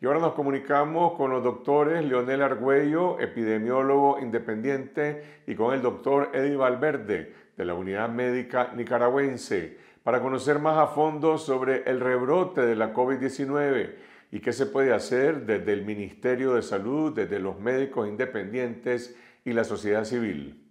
Y ahora nos comunicamos con los doctores Leonel Argüello, epidemiólogo independiente, y con el doctor Eddie Valverde, de la Unidad Médica Nicaragüense, para conocer más a fondo sobre el rebrote de la COVID-19 y qué se puede hacer desde el Ministerio de Salud, desde los médicos independientes y la sociedad civil.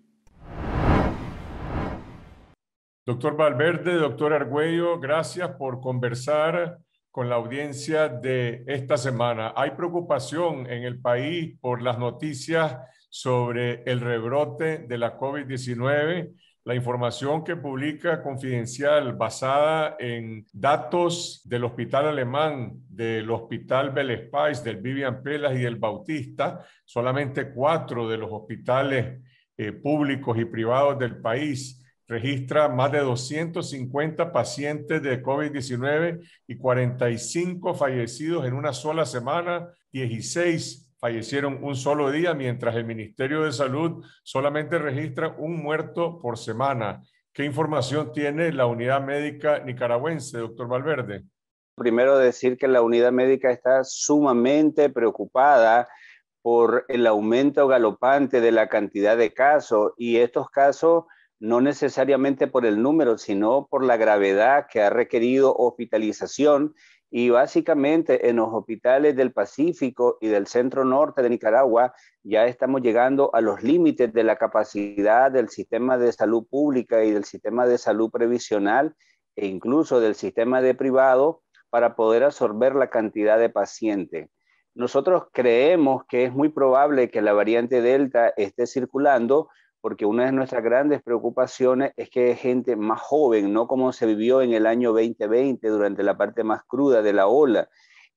Doctor Valverde, doctor Argüello, gracias por conversar con la audiencia de esta semana. Hay preocupación en el país por las noticias sobre el rebrote de la COVID-19. La información que publica Confidencial basada en datos del Hospital Alemán, del Hospital Belespais, del Vivian Pelas y del Bautista, solamente cuatro de los hospitales eh, públicos y privados del país registra más de 250 pacientes de COVID-19 y 45 fallecidos en una sola semana, 16 fallecieron un solo día, mientras el Ministerio de Salud solamente registra un muerto por semana. ¿Qué información tiene la unidad médica nicaragüense, doctor Valverde? Primero decir que la unidad médica está sumamente preocupada por el aumento galopante de la cantidad de casos y estos casos no necesariamente por el número, sino por la gravedad que ha requerido hospitalización y básicamente en los hospitales del Pacífico y del centro norte de Nicaragua ya estamos llegando a los límites de la capacidad del sistema de salud pública y del sistema de salud previsional e incluso del sistema de privado para poder absorber la cantidad de pacientes. Nosotros creemos que es muy probable que la variante Delta esté circulando, porque una de nuestras grandes preocupaciones es que hay gente más joven, no como se vivió en el año 2020 durante la parte más cruda de la ola.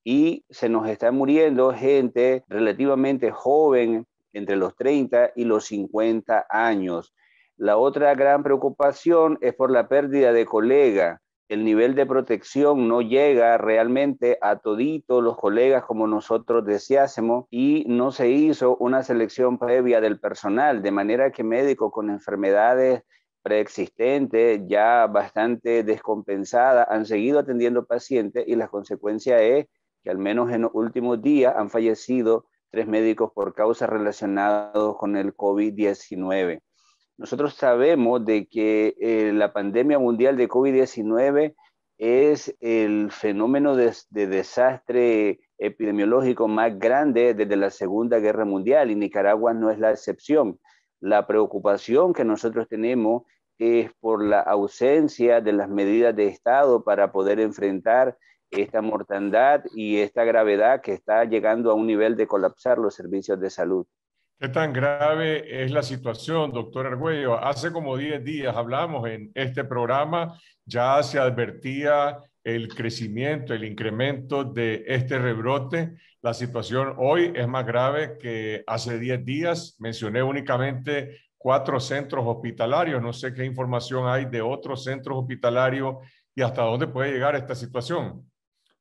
Y se nos está muriendo gente relativamente joven, entre los 30 y los 50 años. La otra gran preocupación es por la pérdida de colegas el nivel de protección no llega realmente a toditos los colegas como nosotros deseásemos y no se hizo una selección previa del personal, de manera que médicos con enfermedades preexistentes, ya bastante descompensadas, han seguido atendiendo pacientes y la consecuencia es que al menos en los últimos días han fallecido tres médicos por causas relacionadas con el COVID-19. Nosotros sabemos de que eh, la pandemia mundial de COVID-19 es el fenómeno de, desastre epidemiológico más grande desde la Segunda Guerra Mundial y Nicaragua no es la excepción. La preocupación que nosotros tenemos es por la ausencia de las medidas de Estado para poder enfrentar esta mortandad y esta gravedad que está llegando a un nivel de colapsar los servicios de salud. ¿Qué tan grave es la situación, doctor Argüello? Hace como 10 días hablamos en este programa, ya se advertía el crecimiento, el incremento de este rebrote. La situación hoy es más grave que hace 10 días. Mencioné únicamente cuatro centros hospitalarios. No sé qué información hay de otros centros hospitalarios y hasta dónde puede llegar esta situación.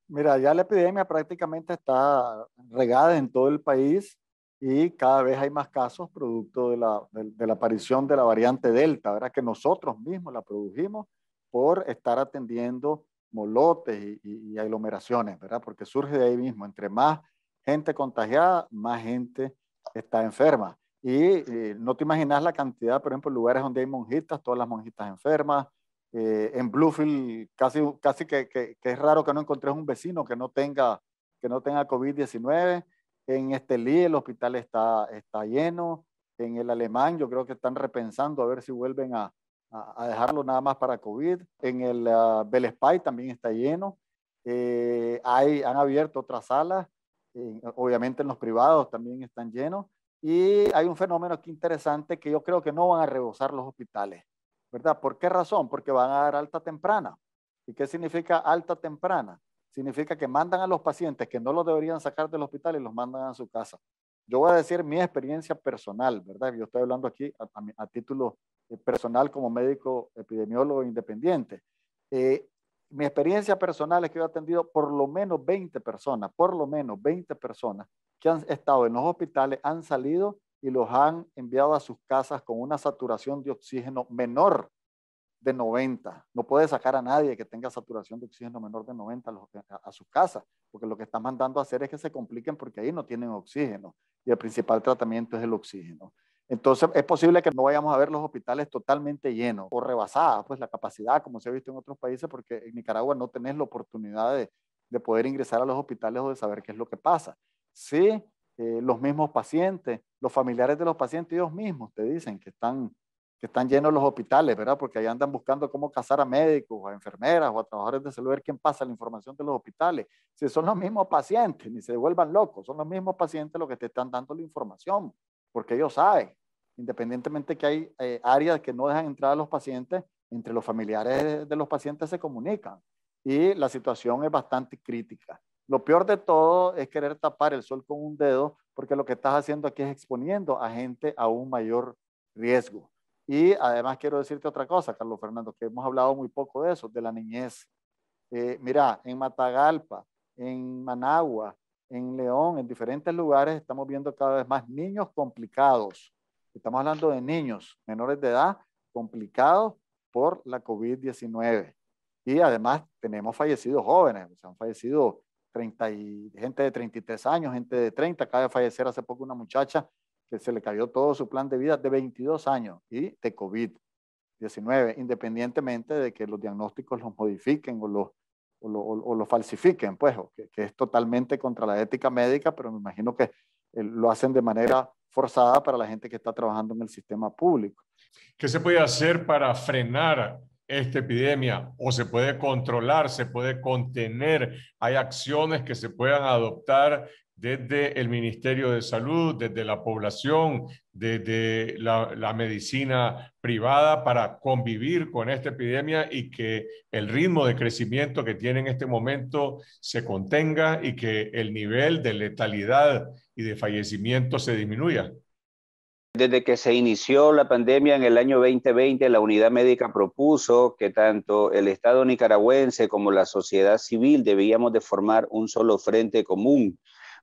Mira, ya la epidemia prácticamente está regada en todo el país y cada vez hay más casos producto de la, de, la aparición de la variante Delta, ¿verdad? que nosotros mismos la produjimos por estar atendiendo molotes y, aglomeraciones, ¿verdad? porque surge de ahí mismo, entre más gente contagiada, más gente está enferma. Y eh, no te imaginas la cantidad, por ejemplo, en lugares donde hay monjitas, todas las monjitas enfermas. Eh, en Bluefield casi, casi que, es raro que no encontres un vecino que no tenga, que no tenga COVID-19 en Estelí el hospital está, está lleno. En el alemán yo creo que están repensando a ver si vuelven a, a, dejarlo nada más para COVID. En el uh, ah, Belespay también está lleno. Eh, hay, han abierto otras salas. obviamente en los privados también están llenos. Y hay un fenómeno aquí interesante que yo creo que no van a rebosar los hospitales, ¿verdad? ¿Por qué razón? Porque van a dar alta temprana. ¿Y qué significa alta temprana? significa que mandan a los pacientes que no los deberían sacar del hospital y los mandan a su casa. Yo voy a decir mi experiencia personal, ¿verdad? Yo estoy hablando aquí a, título eh, personal como médico epidemiólogo independiente. Eh, mi experiencia personal es que he atendido por lo menos 20 personas, por lo menos 20 personas que han estado en los hospitales, han salido y los han enviado a sus casas con una saturación de oxígeno menor de 90. No puede sacar a nadie que tenga saturación de oxígeno menor de 90 a, su casa, porque lo que están mandando a hacer es que se compliquen porque ahí no tienen oxígeno y el principal tratamiento es el oxígeno. Entonces, es posible que no vayamos a ver los hospitales totalmente llenos o rebasadas, pues la capacidad, como se ha visto en otros países, porque en Nicaragua no tenés la oportunidad de, poder ingresar a los hospitales o de saber qué es lo que pasa. Sí, eh, los mismos pacientes, los familiares de los pacientes, ellos mismos te dicen que están que están llenos los hospitales, ¿verdad? Porque ahí andan buscando cómo cazar a médicos, a enfermeras o a trabajadores de salud, ver quién pasa la información de los hospitales. Si son los mismos pacientes, ni se vuelvan locos, son los mismos pacientes los que te están dando la información, porque ellos saben, independientemente que hay eh, áreas que no dejan entrar a los pacientes, entre los familiares de los pacientes se comunican y la situación es bastante crítica. Lo peor de todo es querer tapar el sol con un dedo, porque lo que estás haciendo aquí es exponiendo a gente a un mayor riesgo. Y además quiero decirte otra cosa, Carlos Fernando, que hemos hablado muy poco de eso, de la niñez. Eh, mira, en Matagalpa, en Managua, en León, en diferentes lugares estamos viendo cada vez más niños complicados. Estamos hablando de niños menores de edad complicados por la COVID-19. Y además tenemos fallecidos jóvenes, han fallecido 30 gente de 33 años, gente de 30, acaba de fallecer hace poco una muchacha que se le cayó todo su plan de vida de 22 años y de COVID-19, independientemente de que los diagnósticos los modifiquen o los, lo, falsifiquen, pues, que, que, es totalmente contra la ética médica, pero me imagino que eh, lo hacen de manera forzada para la gente que está trabajando en el sistema público. ¿Qué se puede hacer para frenar esta epidemia? ¿O se puede controlar, se puede contener? ¿Hay acciones que se puedan adoptar desde el Ministerio de Salud, desde la población, desde la, medicina privada para convivir con esta epidemia y que el ritmo de crecimiento que tiene en este momento se contenga y que el nivel de letalidad y de fallecimiento se disminuya. Desde que se inició la pandemia en el año 2020, la unidad médica propuso que tanto el Estado nicaragüense como la sociedad civil debíamos de formar un solo frente común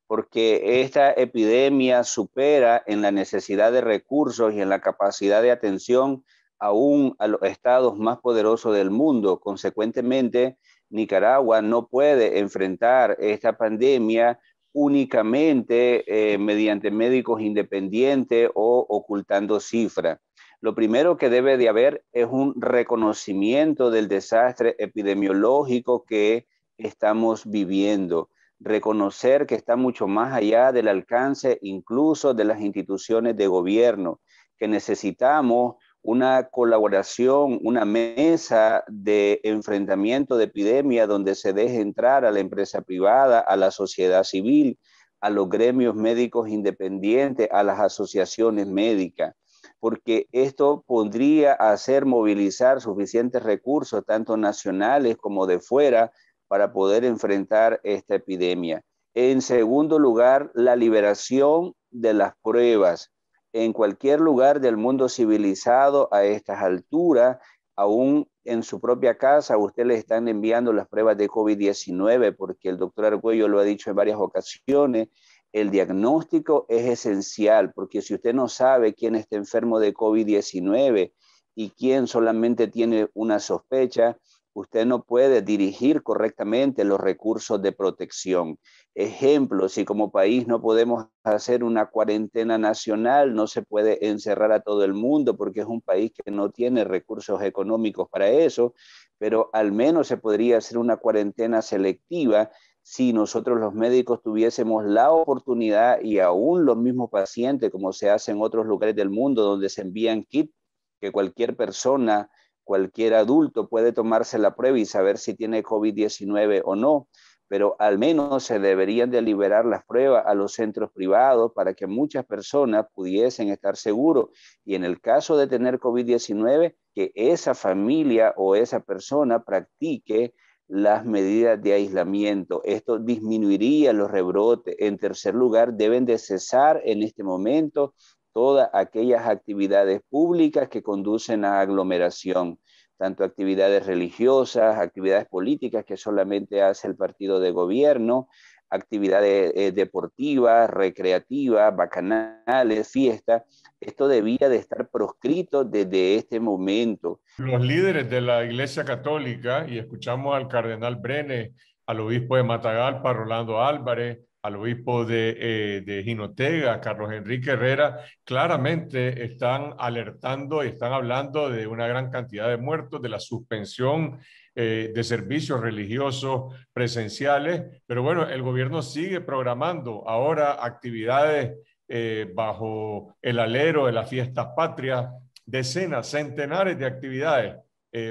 porque esta epidemia supera en la necesidad de recursos y en la capacidad de atención aún a los estados más poderosos del mundo. Consecuentemente, Nicaragua no puede enfrentar esta pandemia únicamente eh, mediante médicos independientes o ocultando cifras. Lo primero que debe de haber es un reconocimiento del desastre epidemiológico que estamos viviendo reconocer que está mucho más allá del alcance incluso de las instituciones de gobierno, que necesitamos una colaboración, una mesa de enfrentamiento de epidemia donde se deje entrar a la empresa privada, a la sociedad civil, a los gremios médicos independientes, a las asociaciones médicas, porque esto podría hacer movilizar suficientes recursos, tanto nacionales como de fuera, para poder enfrentar esta epidemia. En segundo lugar, la liberación de las pruebas. En cualquier lugar del mundo civilizado a estas alturas, aún en su propia casa, usted le están enviando las pruebas de COVID-19 porque el doctor Arguello lo ha dicho en varias ocasiones. El diagnóstico es esencial porque si usted no sabe quién está enfermo de COVID-19 y quién solamente tiene una sospecha, usted no puede dirigir correctamente los recursos de protección. Ejemplo, si como país no podemos hacer una cuarentena nacional, no se puede encerrar a todo el mundo porque es un país que no tiene recursos económicos para eso, pero al menos se podría hacer una cuarentena selectiva si nosotros los médicos tuviésemos la oportunidad y aún los mismos pacientes, como se hace en otros lugares del mundo donde se envían kits que cualquier persona Cualquier adulto puede tomarse la prueba y saber si tiene COVID-19 o no, pero al menos se deberían de liberar las pruebas a los centros privados para que muchas personas pudiesen estar seguros. Y en el caso de tener COVID-19, que esa familia o esa persona practique las medidas de aislamiento. Esto disminuiría los rebrotes. En tercer lugar, deben de cesar en este momento todas aquellas actividades públicas que conducen a aglomeración, tanto actividades religiosas, actividades políticas que solamente hace el partido de gobierno, actividades eh, deportivas, recreativas, bacanales, fiestas. Esto debía de estar proscrito desde este momento. Los líderes de la Iglesia Católica, y escuchamos al cardenal Brene, al obispo de Matagalpa, Rolando Álvarez, al obispo de, eh, Ginotega, Carlos Enrique Herrera, claramente están alertando y están hablando de una gran cantidad de muertos, de la suspensión eh, de servicios religiosos presenciales. Pero bueno, el gobierno sigue programando ahora actividades eh, bajo el alero de las fiestas patrias, decenas, centenares de actividades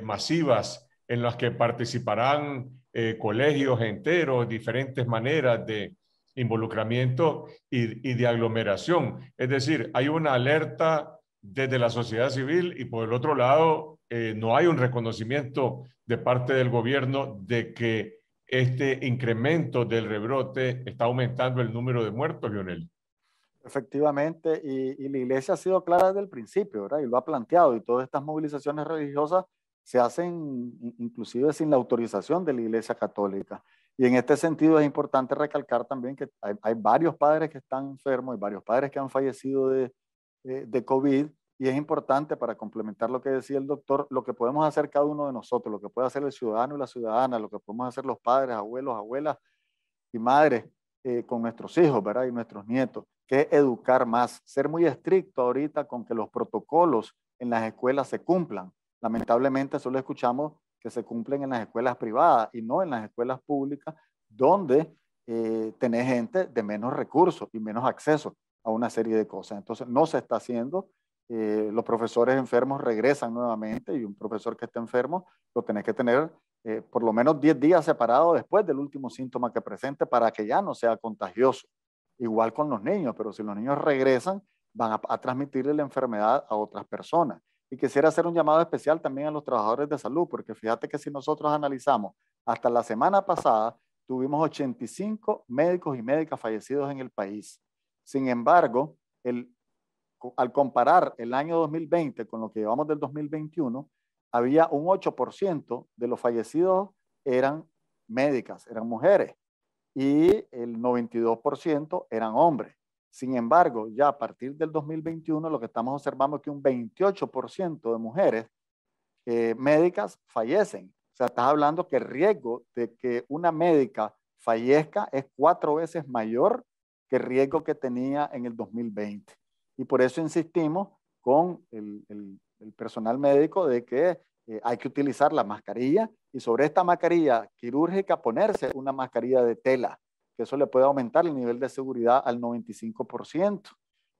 masivas en las que participarán colegios enteros, diferentes maneras de, involucramiento y, de aglomeración. Es decir, hay una alerta desde la sociedad civil y por el otro lado eh, no hay un reconocimiento de parte del gobierno de que este incremento del rebrote está aumentando el número de muertos, Lionel. Efectivamente, y, y, la iglesia ha sido clara desde el principio, ¿verdad? Y lo ha planteado, y todas estas movilizaciones religiosas se hacen inclusive sin la autorización de la iglesia católica. Y en este sentido es importante recalcar también que hay, varios padres que están enfermos, y varios padres que han fallecido eh, de, COVID y es importante para complementar lo que decía el doctor, lo que podemos hacer cada uno de nosotros, lo que puede hacer el ciudadano y la ciudadana, lo que podemos hacer los padres, abuelos, abuelas y madres eh, con nuestros hijos, ¿verdad? Y nuestros nietos, que educar más, ser muy estricto ahorita con que los protocolos en las escuelas se cumplan. Lamentablemente solo escuchamos que se cumplen en las escuelas privadas y no en las escuelas públicas, donde eh, tenés gente de menos recursos y menos acceso a una serie de cosas. Entonces, no se está haciendo. Eh, los profesores enfermos regresan nuevamente y un profesor que esté enfermo lo tenés que tener eh, por lo menos 10 días separado después del último síntoma que presente para que ya no sea contagioso. Igual con los niños, pero si los niños regresan, van a, a transmitirle la enfermedad a otras personas. Y quisiera hacer un llamado especial también a los trabajadores de salud, porque fíjate que si nosotros analizamos, hasta la semana pasada tuvimos 85 médicos y médicas fallecidos en el país. Sin embargo, el, al comparar el año 2020 con lo que llevamos del 2021, había un 8% de los fallecidos eran médicas, eran mujeres, y el 92% eran hombres. Sin embargo, ya a partir del 2021 lo que estamos observando es que un 28% de mujeres eh, médicas fallecen. O sea, estás hablando que el riesgo de que una médica fallezca es cuatro veces mayor que el riesgo que tenía en el 2020. Y por eso insistimos con el, personal médico de que eh, hay que utilizar la mascarilla y sobre esta mascarilla quirúrgica ponerse una mascarilla de tela que eso le puede aumentar el nivel de seguridad al 95%.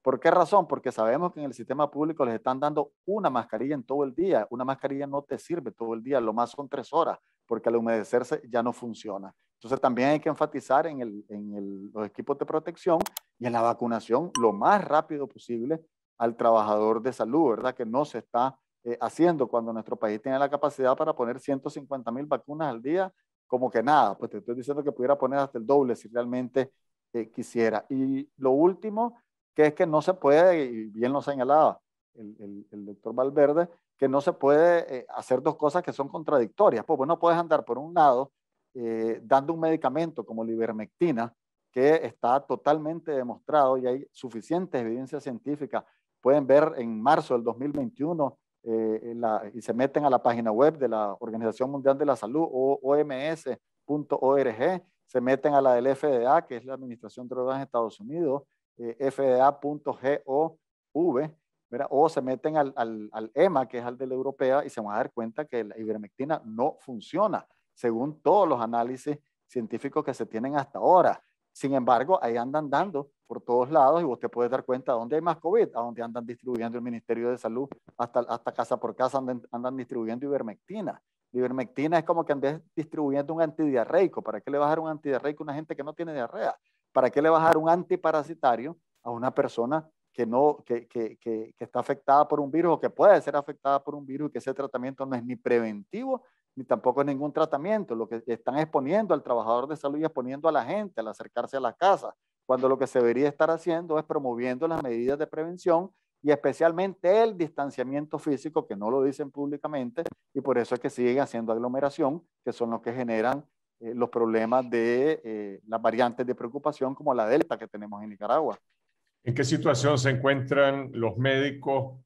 ¿Por qué razón? Porque sabemos que en el sistema público les están dando una mascarilla en todo el día. Una mascarilla no te sirve todo el día, lo más son tres horas, porque al humedecerse ya no funciona. Entonces también hay que enfatizar en, el, en el, los equipos de protección y en la vacunación lo más rápido posible al trabajador de salud, ¿verdad? Que no se está eh, haciendo cuando nuestro país tiene la capacidad para poner 150 mil vacunas al día como que nada, pues te estoy diciendo que pudiera poner hasta el doble si realmente eh, quisiera. Y lo último, que es que no se puede, y bien lo señalaba el, doctor Valverde, que no se puede eh, hacer dos cosas que son contradictorias. Pues bueno, no puedes andar por un lado eh, dando un medicamento como la ivermectina, que está totalmente demostrado y hay suficientes evidencias científicas. Pueden ver en marzo del 2021 eh, y se meten a la página web de la Organización Mundial de la Salud o oms.org, se meten a la del FDA, que es la Administración de Drogas de Estados Unidos, eh, fda.gov, o se meten al, al, EMA, que es al de la europea, y se van a dar cuenta que la ivermectina no funciona, según todos los análisis científicos que se tienen hasta ahora. Sin embargo, ahí andan dando por todos lados y vos te puedes dar cuenta dónde hay más COVID, a dónde andan distribuyendo el Ministerio de Salud, hasta, casa por casa andan, andan distribuyendo ivermectina. ivermectina es como que andes distribuyendo un antidiarreico. ¿Para qué le vas a dar un antidiarreico a una gente que no tiene diarrea? ¿Para qué le vas a dar un antiparasitario a una persona que, no, que, está afectada por un virus o que puede ser afectada por un virus y que ese tratamiento no es ni preventivo ni tampoco ningún tratamiento. Lo que están exponiendo al trabajador de salud y exponiendo a la gente al acercarse a las casas, cuando lo que se debería estar haciendo es promoviendo las medidas de prevención y especialmente el distanciamiento físico, que no lo dicen públicamente, y por eso es que siguen haciendo aglomeración, que son los que generan eh, los problemas de eh, las variantes de preocupación como la delta que tenemos en Nicaragua. ¿En qué situación se encuentran los médicos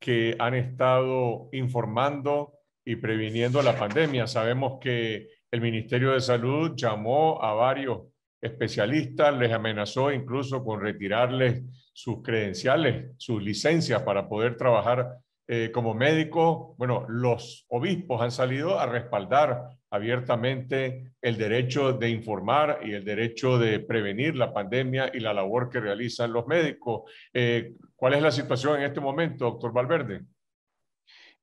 que han estado informando y previniendo la pandemia. Sabemos que el Ministerio de Salud llamó a varios especialistas, les amenazó incluso con retirarles sus credenciales, sus licencias para poder trabajar eh, como médico. Bueno, los obispos han salido a respaldar abiertamente el derecho de informar y el derecho de prevenir la pandemia y la labor que realizan los médicos. Eh, ¿Cuál es la situación en este momento, doctor Valverde?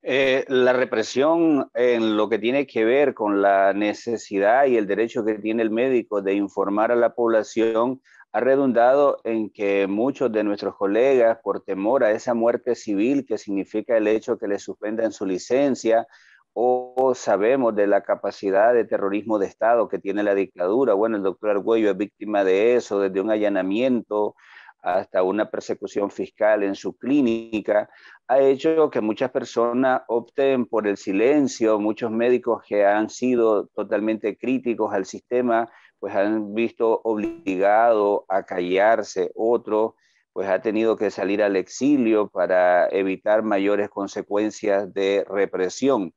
Eh, la represión en lo que tiene que ver con la necesidad y el derecho que tiene el médico de informar a la población ha redundado en que muchos de nuestros colegas, por temor a esa muerte civil que significa el hecho que le suspendan su licencia, o sabemos de la capacidad de terrorismo de Estado que tiene la dictadura. Bueno, el doctor Argüello es víctima de eso, desde un allanamiento hasta una persecución fiscal en su clínica, ha hecho que muchas personas opten por el silencio, muchos médicos que han sido totalmente críticos al sistema, pues han visto obligado a callarse, otro pues ha tenido que salir al exilio para evitar mayores consecuencias de represión.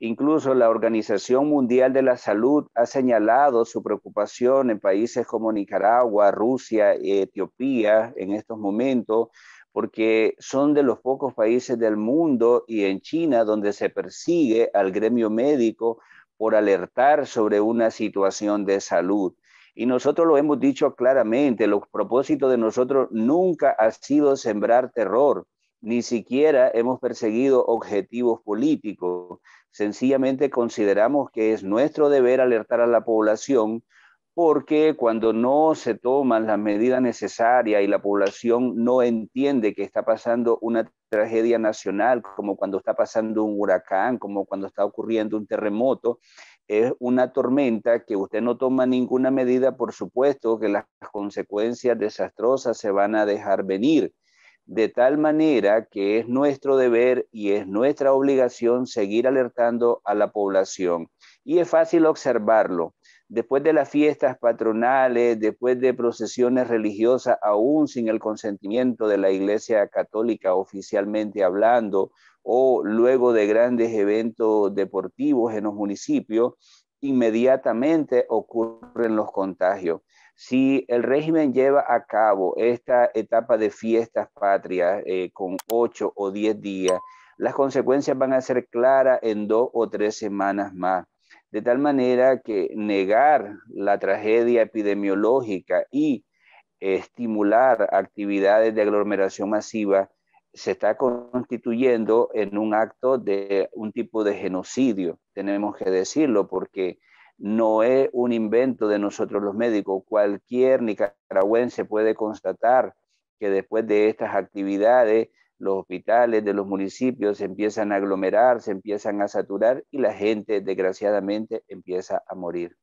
Incluso la Organización Mundial de la Salud ha señalado su preocupación en países como Nicaragua, Rusia, y Etiopía en estos momentos, porque son de los pocos países del mundo y en China donde se persigue al gremio médico por alertar sobre una situación de salud. Y nosotros lo hemos dicho claramente, los propósitos de nosotros nunca ha sido sembrar terror, ni siquiera hemos perseguido objetivos políticos. Sencillamente consideramos que es nuestro deber alertar a la población porque cuando no se toman las medidas necesarias y la población no entiende que está pasando una tragedia nacional, como cuando está pasando un huracán, como cuando está ocurriendo un terremoto, es una tormenta que usted no toma ninguna medida, por supuesto que las consecuencias desastrosas se van a dejar venir de tal manera que es nuestro deber y es nuestra obligación seguir alertando a la población. Y es fácil observarlo. Después de las fiestas patronales, después de procesiones religiosas, aún sin el consentimiento de la Iglesia Católica oficialmente hablando, o luego de grandes eventos deportivos en los municipios, inmediatamente ocurren los contagios. Si el régimen lleva a cabo esta etapa de fiestas patrias eh, con ocho o diez días, las consecuencias van a ser claras en dos o tres semanas más. De tal manera que negar la tragedia epidemiológica y estimular actividades de aglomeración masiva se está constituyendo en un acto de un tipo de genocidio, tenemos que decirlo, porque no es un invento de nosotros los médicos. Cualquier nicaragüense puede constatar que después de estas actividades, los hospitales de los municipios se empiezan a aglomerar, se empiezan a saturar y la gente desgraciadamente empieza a morir.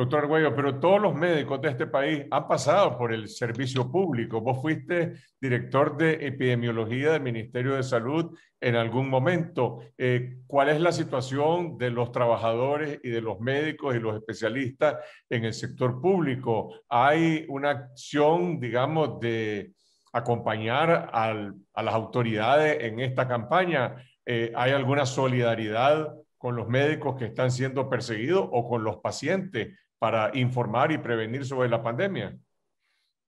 Doctor Arguello, pero todos los médicos de este país han pasado por el servicio público. Vos fuiste director de epidemiología del Ministerio de Salud en algún momento. Eh, ¿Cuál es la situación de los trabajadores y de los médicos y los especialistas en el sector público? ¿Hay una acción, digamos, de acompañar a las autoridades en esta campaña? Eh, ¿Hay alguna solidaridad con los médicos que están siendo perseguidos o con los pacientes para informar y prevenir sobre la pandemia?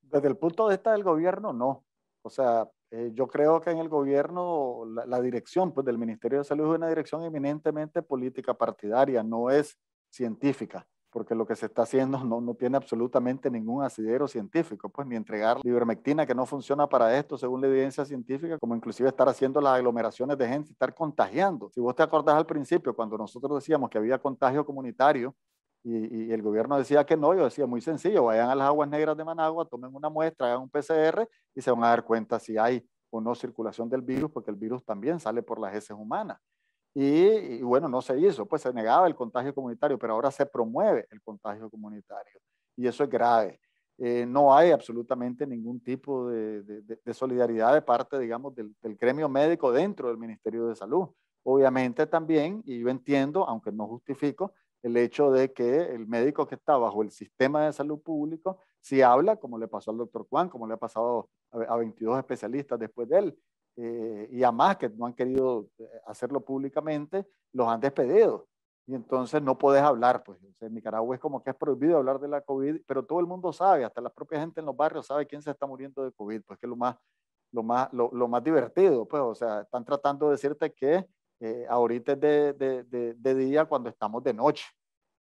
Desde el punto de vista del gobierno, no. O sea, eh, yo creo que en el gobierno la, dirección pues, del Ministerio de Salud es una dirección eminentemente política partidaria, no es científica, porque lo que se está haciendo no, no tiene absolutamente ningún asidero científico, pues ni entregar ivermectina que no funciona para esto según la evidencia científica, como inclusive estar haciendo las aglomeraciones de gente, estar contagiando. Si vos te acordás al principio, cuando nosotros decíamos que había contagio comunitario, y, el gobierno decía que no, yo decía muy sencillo, vayan a las aguas negras de Managua, tomen una muestra, hagan un PCR y se van a dar cuenta si hay o no circulación del virus, porque el virus también sale por las heces humanas. Y, bueno, no se hizo, pues se negaba el contagio comunitario, pero ahora se promueve el contagio comunitario y eso es grave. Eh, no hay absolutamente ningún tipo de, solidaridad de parte, digamos, del, del, gremio médico dentro del Ministerio de Salud. Obviamente también, y yo entiendo, aunque no justifico, el hecho de que el médico que está bajo el sistema de salud público, si habla, como le pasó al doctor Juan, como le ha pasado a, 22 especialistas después de él, eh, y a más que no han querido eh, hacerlo públicamente, los han despedido. Y entonces no podés hablar, pues. en Nicaragua es como que es prohibido hablar de la COVID, pero todo el mundo sabe, hasta la propia gente en los barrios sabe quién se está muriendo de COVID, pues que es lo más, lo más, lo más divertido, pues. O sea, están tratando de decirte que eh, ahorita es de, de, de, día cuando estamos de noche.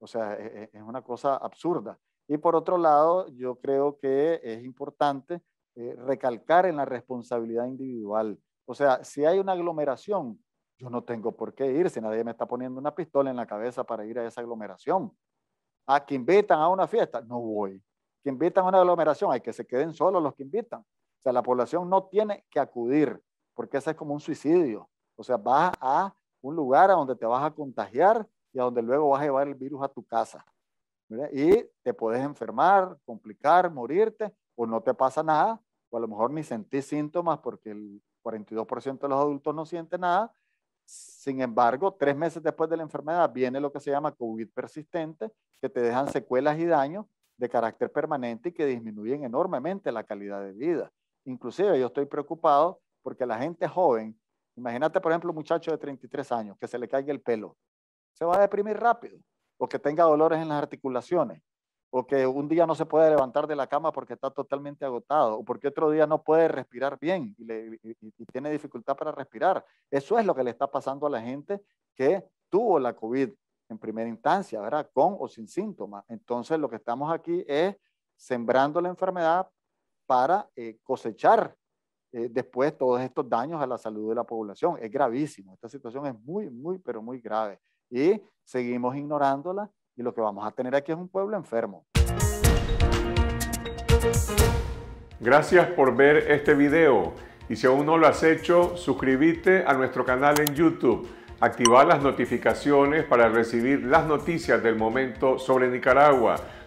O sea, e, e, es, una cosa absurda. Y por otro lado, yo creo que es importante eh, recalcar en la responsabilidad individual. O sea, si hay una aglomeración, yo no tengo por qué ir si nadie me está poniendo una pistola en la cabeza para ir a esa aglomeración. A ah, que invitan a una fiesta, no voy. Que invitan a una aglomeración, hay que se queden solos los que invitan. O sea, la población no tiene que acudir porque ese es como un suicidio. O sea, vas a un lugar a donde te vas a contagiar y a donde luego vas a llevar el virus a tu casa. Y te puedes enfermar, complicar, morirte, o no te pasa nada, o a lo mejor ni sentís síntomas porque el 42% de los adultos no siente nada. Sin embargo, tres meses después de la enfermedad viene lo que se llama COVID persistente, que te dejan secuelas y daños de carácter permanente y que disminuyen enormemente la calidad de vida. Inclusive yo estoy preocupado porque la gente joven Imagínate, por ejemplo, un muchacho de 33 años que se le caiga el pelo. Se va a deprimir rápido o que tenga dolores en las articulaciones o que un día no se puede levantar de la cama porque está totalmente agotado, o porque otro día no puede respirar bien y, tiene dificultad para respirar. Eso es lo que le está pasando a la gente que tuvo la COVID en primera instancia, ¿verdad? Con o sin síntomas. Entonces, lo que estamos aquí es sembrando la enfermedad para eh, cosechar eh, después todos estos daños a la salud de la población. Es gravísimo, esta situación es muy, muy, pero muy grave. Y seguimos ignorándola y lo que vamos a tener aquí es un pueblo enfermo. Gracias por ver este video y si aún no lo has hecho, suscríbete a nuestro canal en YouTube. Activa las notificaciones para recibir las noticias del momento sobre Nicaragua